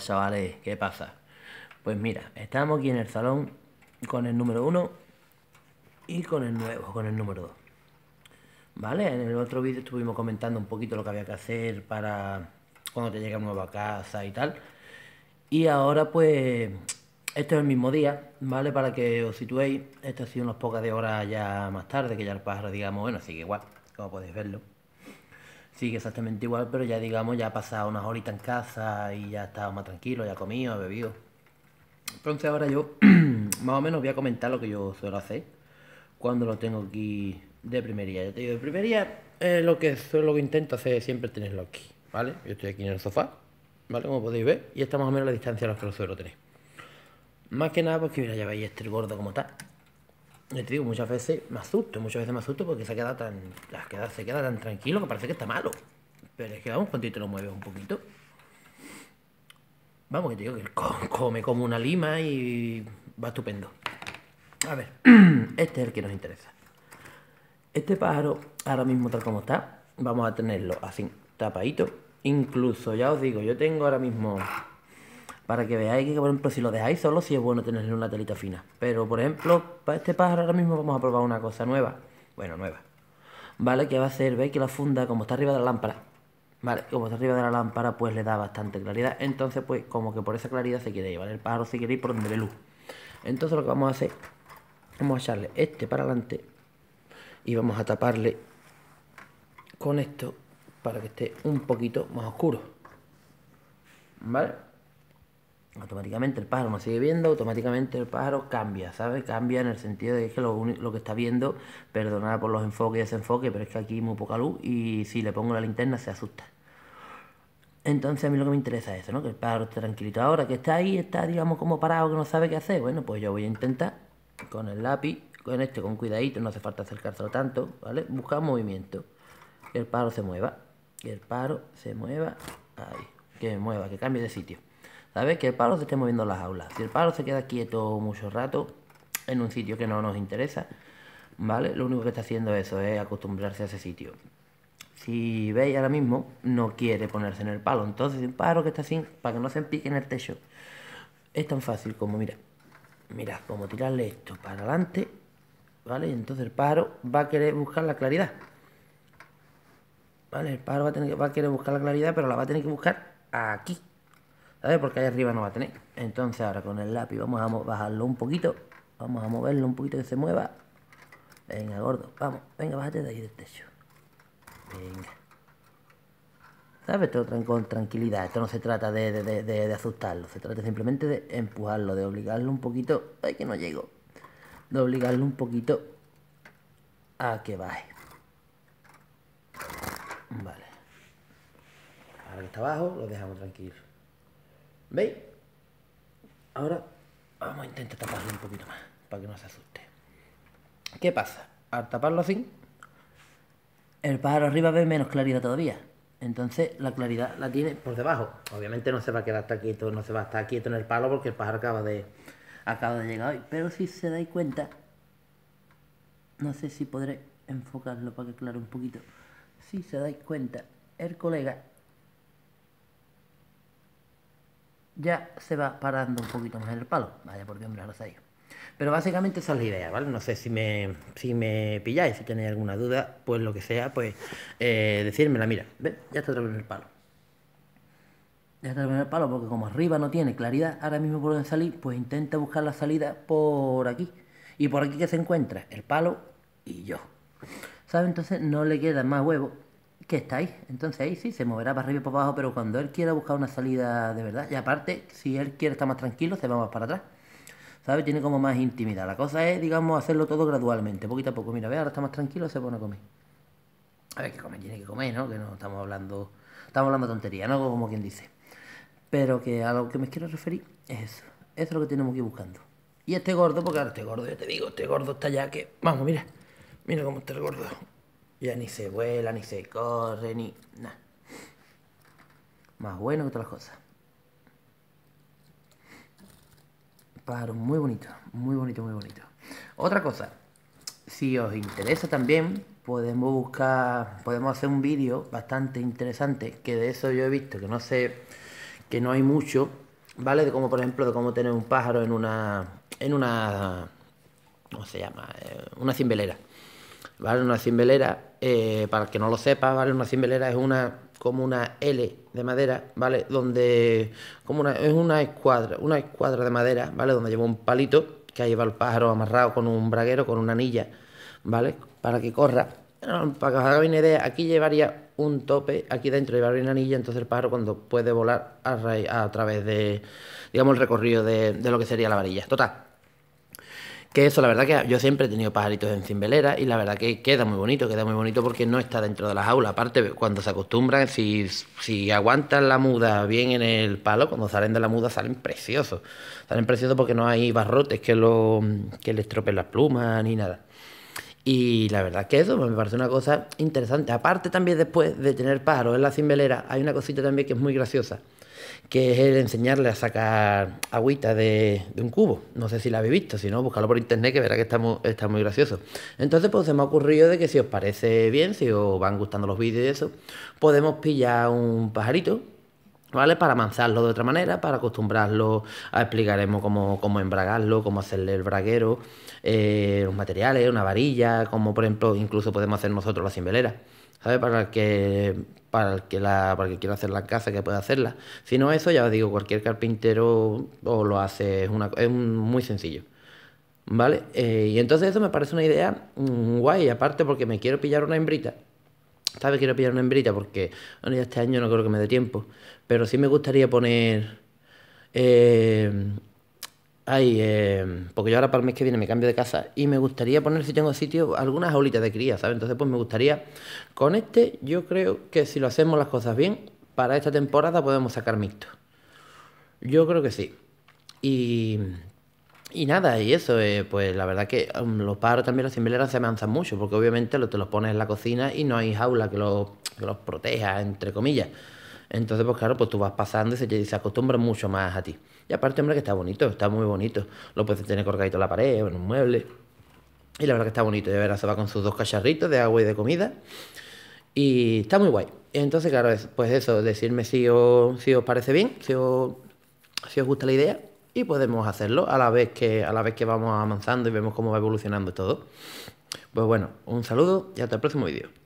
chavales, ¿qué pasa? Pues mira, estamos aquí en el salón con el número 1 y con el nuevo, con el número 2. ¿Vale? En el otro vídeo estuvimos comentando un poquito lo que había que hacer para cuando te llega nuevo a casa y tal. Y ahora pues, esto es el mismo día, ¿vale? Para que os situéis, esto ha sido unas pocas de horas ya más tarde, que ya el pájaro, digamos, bueno, así que igual, como podéis verlo. Sigue exactamente igual, pero ya digamos, ya ha pasado unas horitas en casa y ya estaba más tranquilo, ya he comido, ha bebido. Entonces ahora yo más o menos voy a comentar lo que yo suelo hacer cuando lo tengo aquí de primería. Yo te digo, de primería eh, lo que suelo que intento hacer es siempre tenerlo aquí, ¿vale? Yo estoy aquí en el sofá, ¿vale? Como podéis ver, y estamos más o menos la distancia a la que lo suelo tener. Más que nada porque pues mira, ya veis este gordo como está te digo, muchas veces me asusto, muchas veces me asusto porque se queda tan, se queda tan tranquilo que parece que está malo. Pero es que vamos, cuando te lo mueves un poquito. Vamos, que te digo que come como una lima y va estupendo. A ver, este es el que nos interesa. Este pájaro, ahora mismo tal como está, vamos a tenerlo así, tapadito. Incluso, ya os digo, yo tengo ahora mismo para que veáis que, por ejemplo, si lo dejáis solo, sí es bueno tenerle una telita fina. Pero, por ejemplo, para este pájaro ahora mismo vamos a probar una cosa nueva. Bueno, nueva. ¿Vale? Que va a ser, veis que la funda, como está arriba de la lámpara, ¿vale? Como está arriba de la lámpara, pues le da bastante claridad. Entonces, pues, como que por esa claridad se quiere ir, ¿vale? El pájaro se quiere ir por donde le luz. Entonces, lo que vamos a hacer, vamos a echarle este para adelante y vamos a taparle con esto para que esté un poquito más oscuro. ¿Vale? automáticamente el pájaro nos sigue viendo, automáticamente el pájaro cambia, ¿sabes? Cambia en el sentido de que lo, lo que está viendo, perdonada por los enfoques y desenfoques, pero es que aquí hay muy poca luz y si le pongo la linterna se asusta. Entonces a mí lo que me interesa es eso, ¿no? Que el pájaro esté tranquilito ahora, que está ahí, está, digamos, como parado, que no sabe qué hacer. Bueno, pues yo voy a intentar con el lápiz, con este, con cuidadito, no hace falta acercárselo tanto, ¿vale? Buscar movimiento, que el pájaro se mueva, que el pájaro se mueva, ahí, que mueva, que cambie de sitio. ¿Sabes? Que el palo se esté moviendo las aulas. Si el pájaro se queda quieto mucho rato en un sitio que no nos interesa, ¿vale? Lo único que está haciendo eso es acostumbrarse a ese sitio. Si veis ahora mismo, no quiere ponerse en el palo. Entonces, el pájaro que está así, para que no se empique en el techo. Es tan fácil como, mira, mira como tirarle esto para adelante, ¿vale? entonces el pájaro va a querer buscar la claridad. ¿Vale? El pájaro va a, tener, va a querer buscar la claridad, pero la va a tener que buscar aquí ver, Porque ahí arriba no va a tener. Entonces ahora con el lápiz vamos a bajarlo un poquito. Vamos a moverlo un poquito que se mueva. Venga, gordo. Vamos. Venga, bájate de ahí del techo. Venga. ¿Sabes? Todo con tranquilidad. Esto no se trata de, de, asustarlo. Se trata simplemente de empujarlo, de obligarlo un poquito. Ay, que no llego. De obligarlo un poquito a que baje. Vale. Ahora que está abajo, lo dejamos tranquilo. ¿Veis? Ahora vamos a intentar taparlo un poquito más para que no se asuste. ¿Qué pasa? Al taparlo así, el pájaro arriba ve menos claridad todavía. Entonces la claridad la tiene por debajo. Obviamente no se va a quedar quieto, no se va a estar quieto en el palo porque el pájaro acaba de, acaba de llegar hoy. Pero si se dais cuenta, no sé si podré enfocarlo para que aclare un poquito. Si se dais cuenta, el colega ya se va parando un poquito más en el palo. Vaya por Dios, me lo Pero básicamente esa es la idea, ¿vale? No sé si me, si me pilláis, si tenéis alguna duda, pues lo que sea, pues eh, decírmela, mira, ya está otra el palo. Ya está otra el palo, porque como arriba no tiene claridad ahora mismo por dónde salir, pues intenta buscar la salida por aquí. Y por aquí que se encuentra el palo y yo. ¿Sabes? Entonces no le queda más huevo que está Entonces ahí sí, se moverá para arriba y para abajo, pero cuando él quiera buscar una salida de verdad, y aparte, si él quiere estar más tranquilo, se va más para atrás. ¿Sabes? Tiene como más intimidad. La cosa es, digamos, hacerlo todo gradualmente, poquito a poco. Mira, ve, ahora está más tranquilo, se pone a comer. A ver, qué come, tiene que comer, ¿no? Que no estamos hablando, estamos hablando tontería, ¿no? Como quien dice. Pero que a lo que me quiero referir es eso. Eso es lo que tenemos que ir buscando. Y este gordo, porque ahora este gordo, yo te digo, este gordo está ya que... Vamos, mira. Mira cómo está el gordo. Ya ni se vuela, ni se corre, ni nada. Más bueno que otras cosas. Pájaro muy bonito, muy bonito, muy bonito. Otra cosa, si os interesa también, podemos buscar, podemos hacer un vídeo bastante interesante, que de eso yo he visto, que no sé, que no hay mucho, ¿vale? De cómo, por ejemplo, de cómo tener un pájaro en una, en una, ¿cómo se llama? Eh, una cimbelera. ¿vale? Una cimbelera, eh, para el que no lo sepa, ¿vale? Una cimbelera es una como una L de madera, ¿vale? Donde como una, es una escuadra, una escuadra de madera, ¿vale? Donde lleva un palito que lleva el pájaro amarrado con un braguero, con una anilla, ¿vale? Para que corra. Para que os hagáis una idea, aquí llevaría un tope, aquí dentro llevaría una anilla, entonces el pájaro cuando puede volar a, a través de, digamos, el recorrido de, de lo que sería la varilla. Total, que eso, la verdad que yo siempre he tenido pajaritos en cimbelera y la verdad que queda muy bonito, queda muy bonito porque no está dentro de las aulas. Aparte, cuando se acostumbran, si, aguantan la muda bien en el palo, cuando salen de la muda salen preciosos. Salen preciosos porque no hay barrotes que, lo, que les tropen las plumas ni nada. Y la verdad que eso me parece una cosa interesante. Aparte también después de tener pájaros en la cimbelera, hay una cosita también que es muy graciosa que es el enseñarle a sacar agüita de, un cubo. No sé si la habéis visto, si no, búscalo por internet que verá que está muy, está muy gracioso. Entonces, pues se me ha ocurrido de que si os parece bien, si os van gustando los vídeos y eso, podemos pillar un pajarito, ¿vale? Para manzarlo de otra manera, para acostumbrarlo a explicaremos cómo, embragarlo, cómo hacerle el braguero, eh, los materiales, una varilla, como por ejemplo incluso podemos hacer nosotros la cimbelera, ¿sabes? Para que para el que, la, para que quiera hacerla en casa, que pueda hacerla. Si no, eso ya os digo, cualquier carpintero o lo hace, es, una, es muy sencillo. ¿Vale? Eh, y entonces eso me parece una idea mm, guay, aparte porque me quiero pillar una hembrita. ¿Sabes? Quiero pillar una hembrita porque este año no creo que me dé tiempo. Pero sí me gustaría poner eh, Ay, em, porque yo ahora para el mes que viene me cambio de casa y me gustaría poner, si tengo sitio, algunas aulitas de cría, ¿sabes? Entonces, pues me gustaría, con este, yo creo que si lo hacemos las cosas bien, para esta temporada podemos sacar mixto. Yo creo que sí. Y, nada, y eso, eh, pues la verdad que um, los pájaros también, las cimbeleras se avanzan mucho, porque obviamente lo, te los pones en la cocina y no hay jaula que los proteja, entre comillas. Entonces, pues claro, pues tú vas pasando y se, acostumbra mucho más a ti. Y aparte, hombre, que está bonito, está muy bonito. Lo puedes tener colgadito en la pared o en un mueble. Y la verdad que está bonito. Y verás, se va con sus dos cacharritos de agua y de comida. Y está muy guay. Entonces, claro, pues eso, decirme si os, si os parece bien, si os, si os gusta la idea. Y podemos hacerlo a la vez que, a la vez que vamos avanzando y vemos cómo va evolucionando todo. Pues bueno, un saludo y hasta el próximo vídeo.